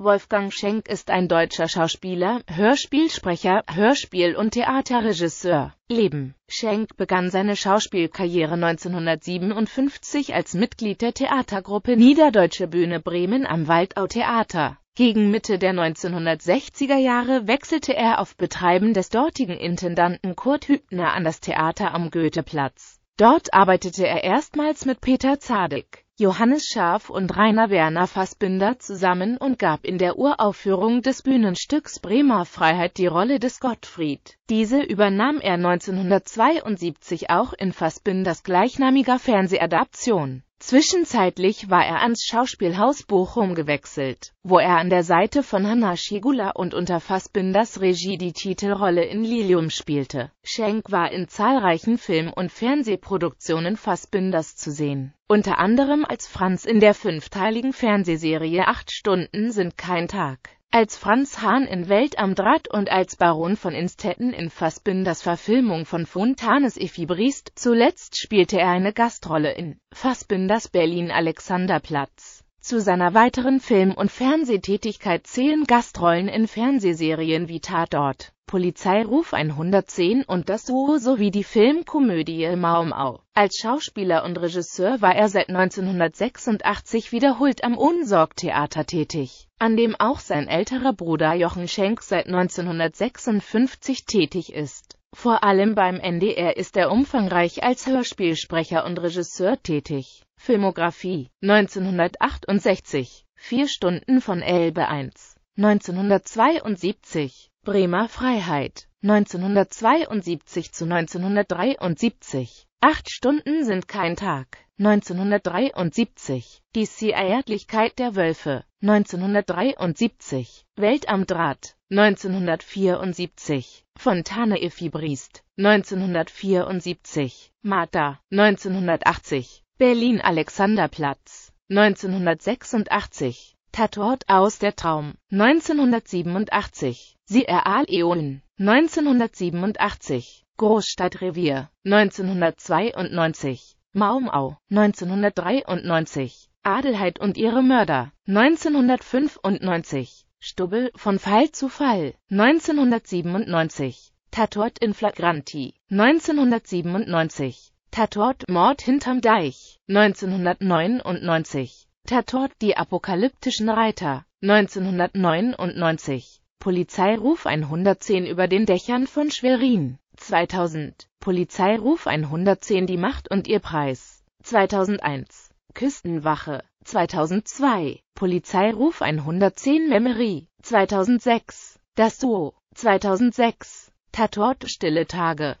Wolfgang Schenk ist ein deutscher Schauspieler, Hörspielsprecher, Hörspiel- und Theaterregisseur. Leben Schenk begann seine Schauspielkarriere 1957 als Mitglied der Theatergruppe Niederdeutsche Bühne Bremen am Waldau Theater. Gegen Mitte der 1960er Jahre wechselte er auf Betreiben des dortigen Intendanten Kurt Hübner an das Theater am Goetheplatz. Dort arbeitete er erstmals mit Peter Zadek. Johannes Schaf und Rainer Werner Fassbinder zusammen und gab in der Uraufführung des Bühnenstücks Bremer Freiheit die Rolle des Gottfried. Diese übernahm er 1972 auch in Fassbinders gleichnamiger Fernsehadaption Zwischenzeitlich war er ans Schauspielhaus Bochum gewechselt, wo er an der Seite von Hanna Schigula und unter Fassbinders Regie die Titelrolle in Lilium spielte. Schenk war in zahlreichen Film- und Fernsehproduktionen Fassbinders zu sehen, unter anderem als Franz in der fünfteiligen Fernsehserie Acht Stunden sind kein Tag als Franz Hahn in Welt am Draht und als Baron von Instetten in Fassbinders Verfilmung von Fontanes Ephibrist zuletzt spielte er eine Gastrolle in Fassbinders Berlin Alexanderplatz. Zu seiner weiteren Film- und Fernsehtätigkeit zählen Gastrollen in Fernsehserien wie Tatort, Polizeiruf 110 und Das Duo sowie die Filmkomödie Maumau. Als Schauspieler und Regisseur war er seit 1986 wiederholt am Unsorg-Theater tätig, an dem auch sein älterer Bruder Jochen Schenk seit 1956 tätig ist. Vor allem beim NDR ist er umfangreich als Hörspielsprecher und Regisseur tätig. Filmografie 1968 4 Stunden von Elbe 1 1972 Bremer Freiheit 1972 zu 1973 Acht Stunden sind kein Tag 1973 Die Zierehrlichkeit der Wölfe 1973 Welt am Draht 1974 Fontane Effibriest 1974 Martha 1980 Berlin Alexanderplatz 1986 Tatort aus der Traum 1987 Sie Aal Eolen 1987 Großstadtrevier 1992 Maumau 1993 Adelheid und ihre Mörder 1995 Stubbel von Fall zu Fall 1997 Tatort in Flagranti 1997 Tatort Mord hinterm Deich 1999, Tatort Die apokalyptischen Reiter 1999, Polizeiruf 110 über den Dächern von Schwerin 2000, Polizeiruf 110 Die Macht und ihr Preis 2001, Küstenwache 2002, Polizeiruf 110 Memory 2006, Das Duo 2006, Tatort Stille Tage